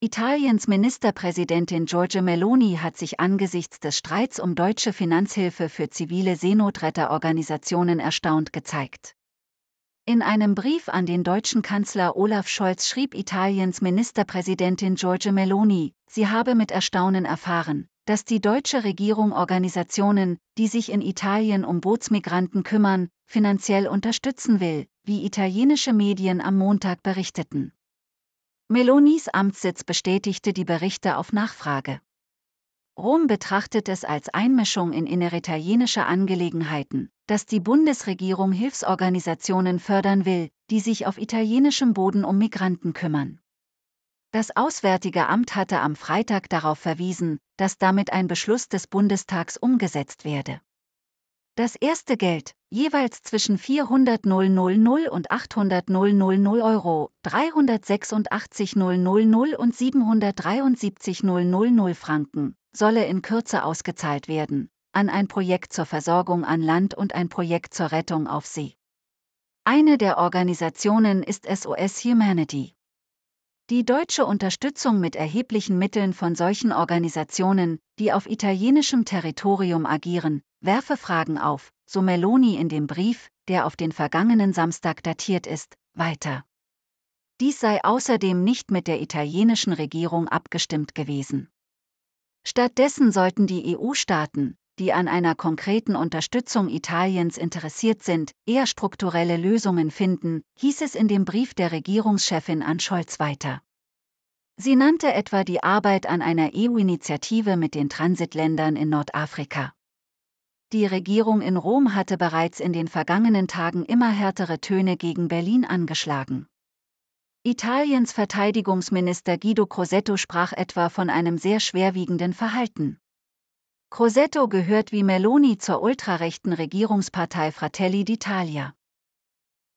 Italiens Ministerpräsidentin Giorgia Meloni hat sich angesichts des Streits um deutsche Finanzhilfe für zivile Seenotretterorganisationen erstaunt gezeigt. In einem Brief an den deutschen Kanzler Olaf Scholz schrieb Italiens Ministerpräsidentin Giorgia Meloni, sie habe mit Erstaunen erfahren, dass die deutsche Regierung Organisationen, die sich in Italien um Bootsmigranten kümmern, finanziell unterstützen will, wie italienische Medien am Montag berichteten. Melonies Amtssitz bestätigte die Berichte auf Nachfrage. Rom betrachtet es als Einmischung in innere italienische Angelegenheiten, dass die Bundesregierung Hilfsorganisationen fördern will, die sich auf italienischem Boden um Migranten kümmern. Das Auswärtige Amt hatte am Freitag darauf verwiesen, dass damit ein Beschluss des Bundestags umgesetzt werde. Das erste Geld, jeweils zwischen 400 000 und 800 000 Euro, 386 000 und 773 000 Franken, solle in Kürze ausgezahlt werden, an ein Projekt zur Versorgung an Land und ein Projekt zur Rettung auf See. Eine der Organisationen ist SOS Humanity. Die deutsche Unterstützung mit erheblichen Mitteln von solchen Organisationen, die auf italienischem Territorium agieren, werfe Fragen auf, so Meloni in dem Brief, der auf den vergangenen Samstag datiert ist, weiter. Dies sei außerdem nicht mit der italienischen Regierung abgestimmt gewesen. Stattdessen sollten die EU-Staaten, die an einer konkreten Unterstützung Italiens interessiert sind, eher strukturelle Lösungen finden, hieß es in dem Brief der Regierungschefin an Scholz weiter. Sie nannte etwa die Arbeit an einer EU-Initiative mit den Transitländern in Nordafrika. Die Regierung in Rom hatte bereits in den vergangenen Tagen immer härtere Töne gegen Berlin angeschlagen. Italiens Verteidigungsminister Guido Crosetto sprach etwa von einem sehr schwerwiegenden Verhalten. Crosetto gehört wie Meloni zur ultrarechten Regierungspartei Fratelli d'Italia.